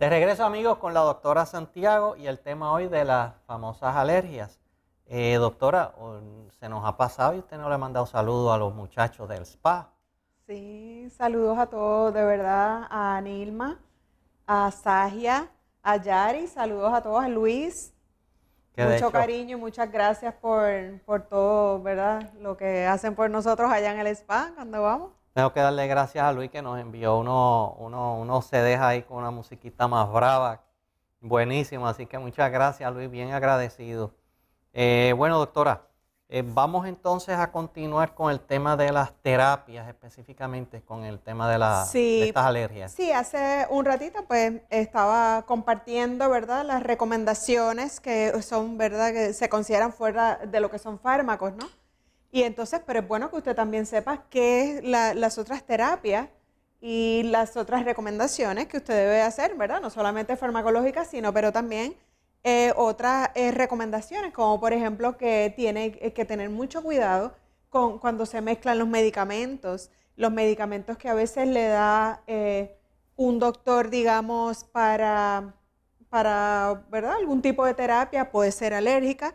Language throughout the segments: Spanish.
De regreso amigos con la doctora Santiago y el tema hoy de las famosas alergias. Eh, doctora, se nos ha pasado y usted no le ha mandado saludos a los muchachos del spa. Sí, saludos a todos, de verdad, a Nilma, a Sagia, a Yari, saludos a todos, a Luis. Mucho cariño y muchas gracias por, por todo, ¿verdad? Lo que hacen por nosotros allá en el spa cuando vamos. Tengo que darle gracias a Luis que nos envió uno, uno, uno CDs ahí con una musiquita más brava. Buenísimo, así que muchas gracias Luis, bien agradecido. Eh, bueno, doctora, eh, vamos entonces a continuar con el tema de las terapias, específicamente con el tema de, las estas alergias. Sí, hace un ratito pues estaba compartiendo, ¿verdad? Las recomendaciones que son, ¿verdad? Que se consideran fuera de lo que son fármacos, ¿no? Y entonces, pero es bueno que usted también sepa qué es las otras terapias y las otras recomendaciones que usted debe hacer, ¿verdad? No solamente farmacológicas, sino pero también eh, otras eh, recomendaciones, como por ejemplo que tiene eh, que tener mucho cuidado con cuando se mezclan los medicamentos, los medicamentos que a veces le da un doctor, digamos, para, para, ¿verdad? Algún tipo de terapia puede ser alérgica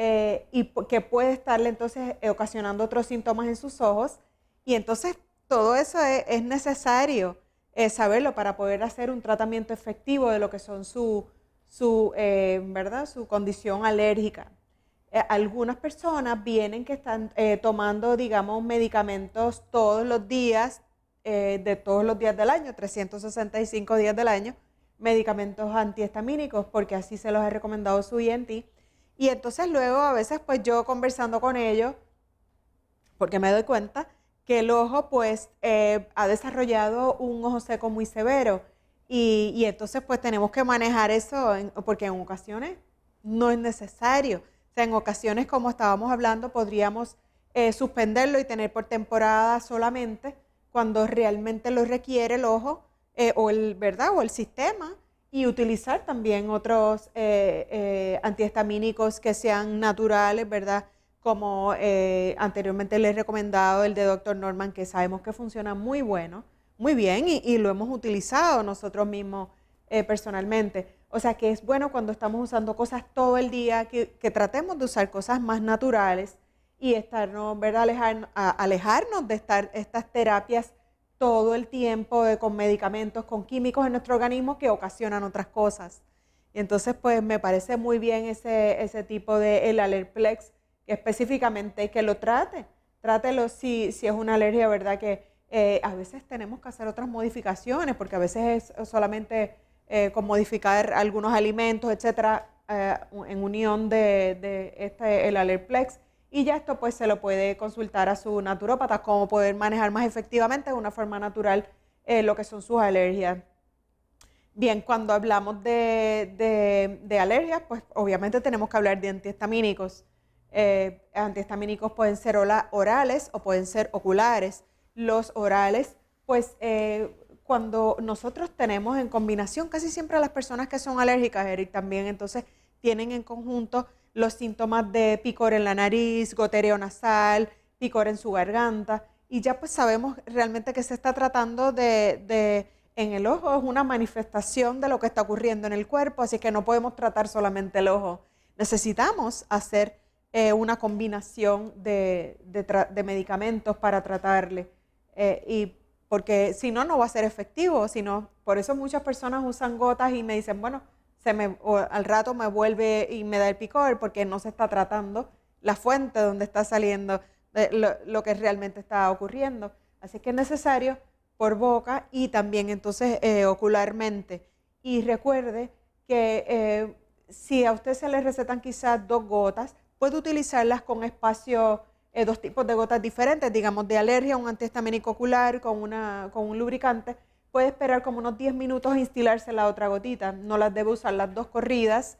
eh, y que puede estarle entonces eh, ocasionando otros síntomas en sus ojos. Y entonces todo eso e-, es, necesario eh, saberlo para poder hacer un tratamiento efectivo de lo que son su, su, ¿verdad? su condición alérgica. algunas personas vienen que están tomando, digamos, medicamentos todos los días, de todos los días del año, 365 días del año, medicamentos antihistamínicos, porque así se los ha recomendado su INT y entonces luego a veces pues yo conversando con ellos, porque me doy cuenta que el ojo pues eh, ha desarrollado un ojo seco muy severo. Y, entonces pues tenemos que manejar eso porque en ocasiones no es necesario. O sea, en ocasiones como estábamos hablando podríamos eh, suspenderlo y tener por temporada solamente cuando realmente lo requiere el ojo eh, o el, ¿verdad? O el sistema y utilizar también otros eh, eh, antihistamínicos que sean naturales, ¿verdad? Como eh, anteriormente les he recomendado el de Dr. Norman, que sabemos que funciona muy bueno, muy bien, y, lo hemos utilizado nosotros mismos personalmente. O sea que es bueno cuando estamos usando cosas todo el día, que, tratemos de usar cosas más naturales y estarnos, ¿verdad? alejarnos de estar, estas terapias todo el tiempo con medicamentos, con químicos en nuestro organismo que ocasionan otras cosas. Y entonces, pues me parece muy bien ese, ese tipo de el alerplex específicamente que lo trate. Trátelo si, si es una alergia, ¿verdad? Que eh, a veces tenemos que hacer otras modificaciones, porque a veces es solamente eh, con modificar algunos alimentos, etcétera, eh, en unión de, de este, el alerplex y ya esto pues se lo puede consultar a su naturópata, cómo poder manejar más efectivamente de una forma natural eh, lo que son sus alergias. Bien, cuando hablamos de, alergias, pues obviamente tenemos que hablar de antihistamínicos. Eh, antihistamínicos pueden ser orales o pueden ser oculares. Los orales, pues eh, cuando nosotros tenemos en combinación, casi siempre a las personas que son alérgicas, Eric, también entonces tienen en conjunto los síntomas de picor en la nariz, gotereo nasal, picor en su garganta. Y ya pues sabemos realmente que se está tratando de, en el ojo, es una manifestación de lo que está ocurriendo en el cuerpo, así que no podemos tratar solamente el ojo. Necesitamos hacer eh, una combinación de, medicamentos para tratarle. Eh, y porque si no, no va a ser efectivo. Sino, por eso muchas personas usan gotas y me dicen, bueno, se me, al rato me vuelve y me da el picor porque no se está tratando la fuente donde está saliendo eh, lo, que realmente está ocurriendo. Así que es necesario por boca y también entonces eh, ocularmente. Y recuerde que eh, si a usted se le recetan quizás dos gotas, puede utilizarlas con espacio, dos tipos de gotas diferentes, digamos de alergia, un antihistamínico ocular con, una, con un lubricante puede esperar como unos 10 minutos a instilarse la otra gotita. No las debe usar las dos corridas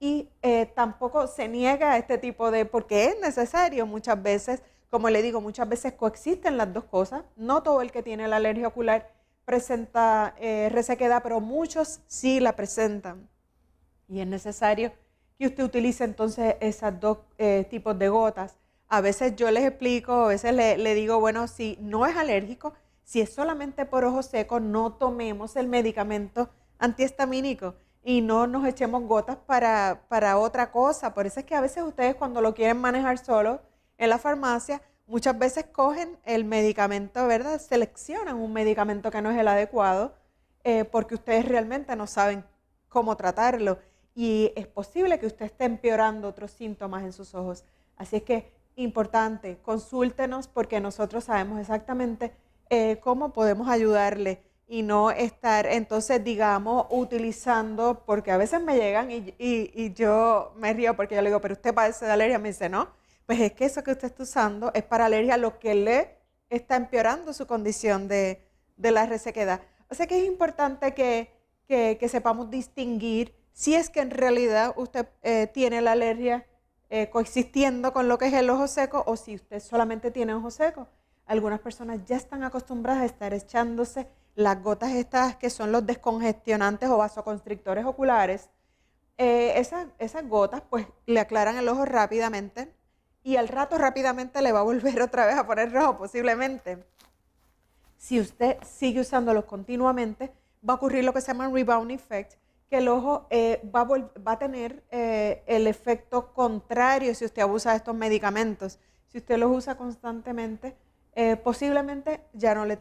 y eh, tampoco se niega a este tipo de, porque es necesario muchas veces, como le digo, muchas veces coexisten las dos cosas. No todo el que tiene la alergia ocular presenta eh, resequedad, pero muchos sí la presentan. Y es necesario que usted utilice entonces esos dos eh, tipos de gotas. A veces yo les explico, a veces le, le digo, bueno, si no es alérgico, si es solamente por ojo secos, no tomemos el medicamento antihistamínico y no nos echemos gotas para, otra cosa. Por eso es que a veces ustedes cuando lo quieren manejar solo en la farmacia, muchas veces cogen el medicamento, ¿verdad? Seleccionan un medicamento que no es el adecuado eh, porque ustedes realmente no saben cómo tratarlo y es posible que usted esté empeorando otros síntomas en sus ojos. Así es que importante, consúltenos porque nosotros sabemos exactamente eh, cómo podemos ayudarle y no estar entonces, digamos, utilizando, porque a veces me llegan y, yo me río porque yo le digo, pero usted padece de alergia, me dice, no, pues es que eso que usted está usando es para alergia lo que le está empeorando su condición de, de la resequedad. O sea que es importante que, que, sepamos distinguir si es que en realidad usted eh, tiene la alergia eh, coexistiendo con lo que es el ojo seco o si usted solamente tiene ojo seco. Algunas personas ya están acostumbradas a estar echándose las gotas estas que son los descongestionantes o vasoconstrictores oculares. Eh, esas, gotas pues le aclaran el ojo rápidamente y al rato rápidamente le va a volver otra vez a poner rojo posiblemente. Si usted sigue usándolos continuamente, va a ocurrir lo que se llama rebound effect, que el ojo eh, va, a tener eh, el efecto contrario si usted abusa de estos medicamentos. Si usted los usa constantemente, eh, posiblemente ya no le,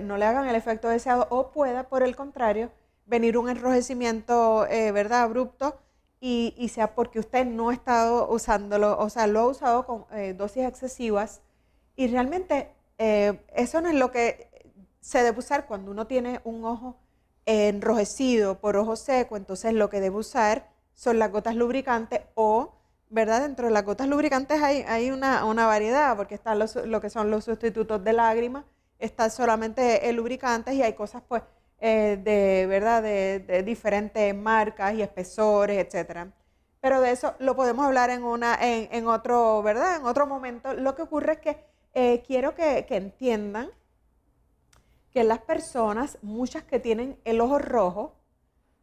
no, le, hagan el efecto deseado o pueda, por el contrario, venir un enrojecimiento, eh, ¿verdad?, abrupto y, sea porque usted no ha estado usándolo, o sea, lo ha usado con eh, dosis excesivas y realmente eso no es lo que se debe usar cuando uno tiene un ojo enrojecido por ojo seco, entonces lo que debe usar son las gotas lubricantes o ¿verdad? Dentro de las gotas lubricantes hay, una, variedad, porque están lo que son los sustitutos de lágrimas, están solamente lubricantes y hay cosas, pues, eh, de, ¿verdad? De, diferentes marcas y espesores, etcétera. Pero de eso lo podemos hablar en, una, en, otro, ¿verdad? En otro momento. Lo que ocurre es que eh, quiero que entiendan que las personas, muchas que tienen el ojo rojo,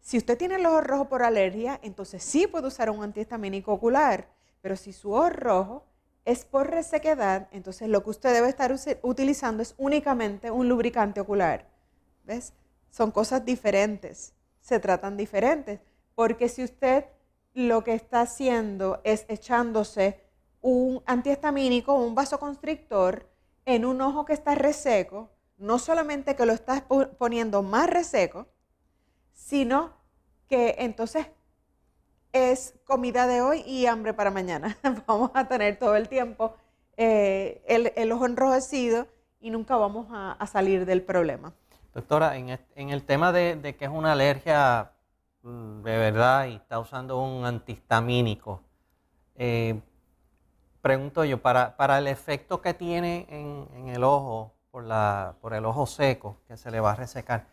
si usted tiene el ojo rojo por alergia, entonces sí puede usar un antihistamínico ocular, pero si su ojo rojo es por resequedad, entonces lo que usted debe estar utilizando es únicamente un lubricante ocular. ¿Ves? Son cosas diferentes, se tratan diferentes, porque si usted lo que está haciendo es echándose un antihistamínico o un vasoconstrictor en un ojo que está reseco, no solamente que lo está poniendo más reseco, sino que entonces es comida de hoy y hambre para mañana. vamos a tener todo el tiempo eh, el, ojo enrojecido y nunca vamos a, salir del problema. Doctora, en, el, tema de, que es una alergia mm, de verdad y está usando un antihistamínico, eh, pregunto yo, para, el efecto que tiene en, el ojo, por el ojo seco, que se le va a resecar,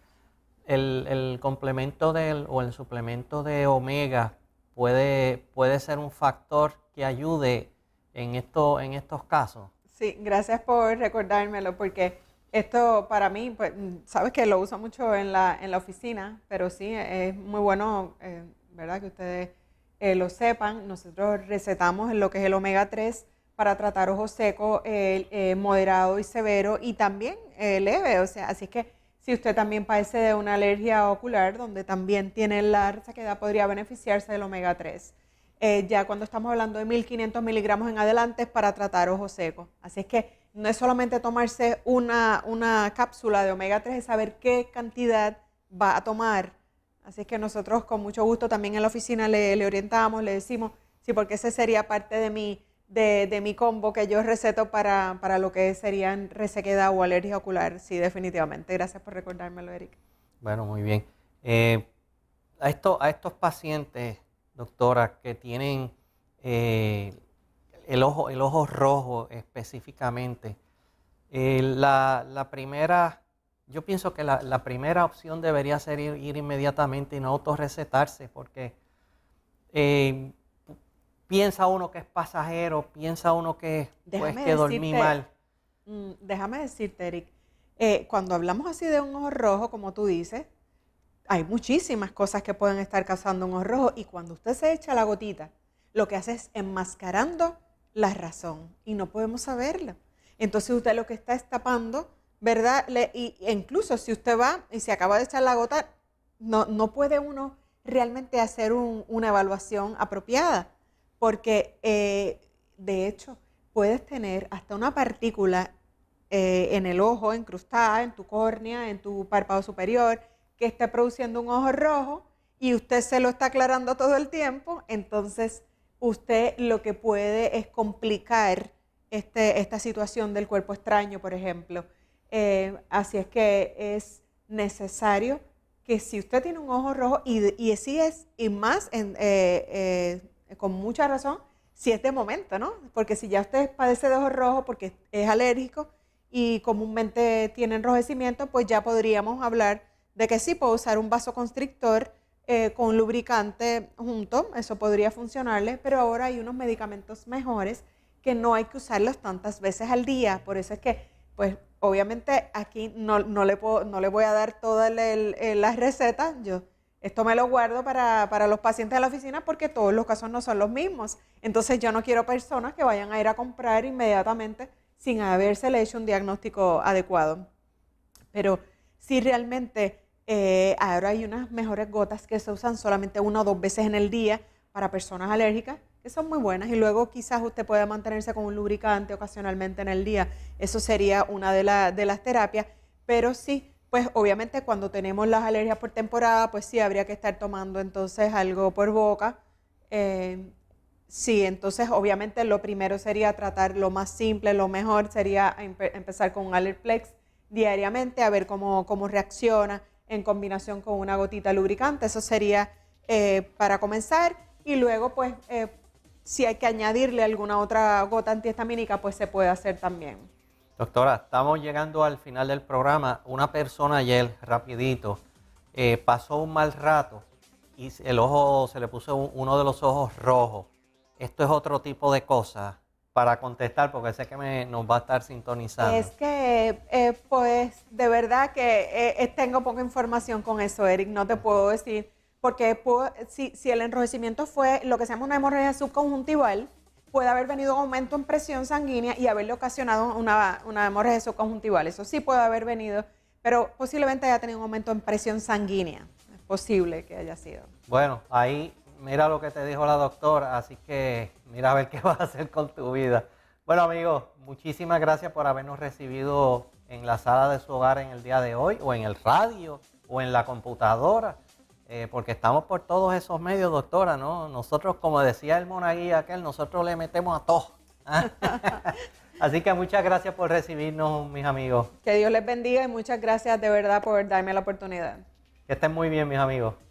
el, complemento del o el suplemento de omega puede, puede ser un factor que ayude en, esto, en estos casos. Sí, gracias por recordármelo, porque esto para mí, pues, sabes que lo uso mucho en la, en la oficina, pero sí, es muy bueno, eh, ¿verdad? Que ustedes eh, lo sepan. Nosotros recetamos lo que es el omega 3 para tratar ojo seco eh, eh, moderado y severo y también leve, o sea, así que si usted también padece de una alergia ocular, donde también tiene la resequedad, podría beneficiarse del omega 3. Eh, ya cuando estamos hablando de 1500 miligramos en adelante es para tratar ojos secos. Así es que no es solamente tomarse una, una cápsula de omega 3, es saber qué cantidad va a tomar. Así es que nosotros con mucho gusto también en la oficina le, le orientamos, le decimos, sí, porque ese sería parte de mi de, mi combo que yo receto para, lo que serían resequedad o alergia ocular. Sí, definitivamente. Gracias por recordármelo, Eric. Bueno, muy bien. Eh, a, esto, a estos pacientes, doctora, que tienen eh, el, ojo, el ojo rojo específicamente, eh, la, primera, yo pienso que la, primera opción debería ser ir, inmediatamente y no autorrecetarse, porque piensa uno que es pasajero, piensa uno que, pues, que dormí mal. Mm, déjame decirte, Eric, eh, cuando hablamos así de un ojo rojo, como tú dices, hay muchísimas cosas que pueden estar causando un ojo rojo y cuando usted se echa la gotita, lo que hace es enmascarando la razón y no podemos saberla. Entonces usted lo que está es ¿verdad? y, e incluso si usted va y se acaba de echar la gota, no, no puede uno realmente hacer una evaluación apropiada porque eh, de hecho puedes tener hasta una partícula eh, en el ojo incrustada, en tu córnea, en tu párpado superior, que esté produciendo un ojo rojo y usted se lo está aclarando todo el tiempo, entonces usted lo que puede es complicar este, esta situación del cuerpo extraño, por ejemplo. Eh, así es que es necesario que si usted tiene un ojo rojo, y, y si es, y más en, con mucha razón, si es de momento, ¿no? Porque si ya usted padece de ojos rojos porque es alérgico y comúnmente tiene enrojecimiento, pues ya podríamos hablar de que sí puedo usar un vasoconstrictor eh, con lubricante junto, eso podría funcionarle, pero ahora hay unos medicamentos mejores que no hay que usarlos tantas veces al día, por eso es que, pues obviamente aquí no, le, no le voy a dar todas las eh, recetas, yo esto me lo guardo para, los pacientes de la oficina porque todos los casos no son los mismos. Entonces yo no quiero personas que vayan a ir a comprar inmediatamente sin haberse hecho un diagnóstico adecuado. Pero si realmente eh, ahora hay unas mejores gotas que se usan solamente una o dos veces en el día para personas alérgicas, que son muy buenas, y luego quizás usted pueda mantenerse con un lubricante ocasionalmente en el día. Eso sería una de, de las terapias, pero sí pues obviamente cuando tenemos las alergias por temporada, pues sí habría que estar tomando entonces algo por boca. Eh, sí, entonces obviamente lo primero sería tratar lo más simple, lo mejor sería empezar con un Alerplex diariamente a ver cómo, cómo, reacciona en combinación con una gotita lubricante. Eso sería eh, para comenzar y luego pues eh, si hay que añadirle alguna otra gota antihistamínica pues se puede hacer también. Doctora, estamos llegando al final del programa. Una persona ayer, rapidito, eh, pasó un mal rato y el ojo se le puso uno de los ojos rojos. Esto es otro tipo de cosas para contestar, porque sé que me, nos va a estar sintonizando. Es que, eh, pues, de verdad que eh, tengo poca información con eso, Eric. No te puedo decir, porque si, si el enrojecimiento fue lo que se llama una hemorragia subconjuntival, puede haber venido un aumento en presión sanguínea y haberle ocasionado una, una hemorragia subconjuntival. Eso sí puede haber venido, pero posiblemente haya tenido un aumento en presión sanguínea. Es posible que haya sido. Bueno, ahí mira lo que te dijo la doctora, así que mira a ver qué vas a hacer con tu vida. Bueno, amigos, muchísimas gracias por habernos recibido en la sala de su hogar en el día de hoy, o en el radio, o en la computadora eh, porque estamos por todos esos medios, doctora, ¿no? Nosotros, como decía el monaguí aquel, nosotros le metemos a todos. Así que muchas gracias por recibirnos, mis amigos. Que Dios les bendiga y muchas gracias de verdad por darme la oportunidad. Que estén muy bien, mis amigos.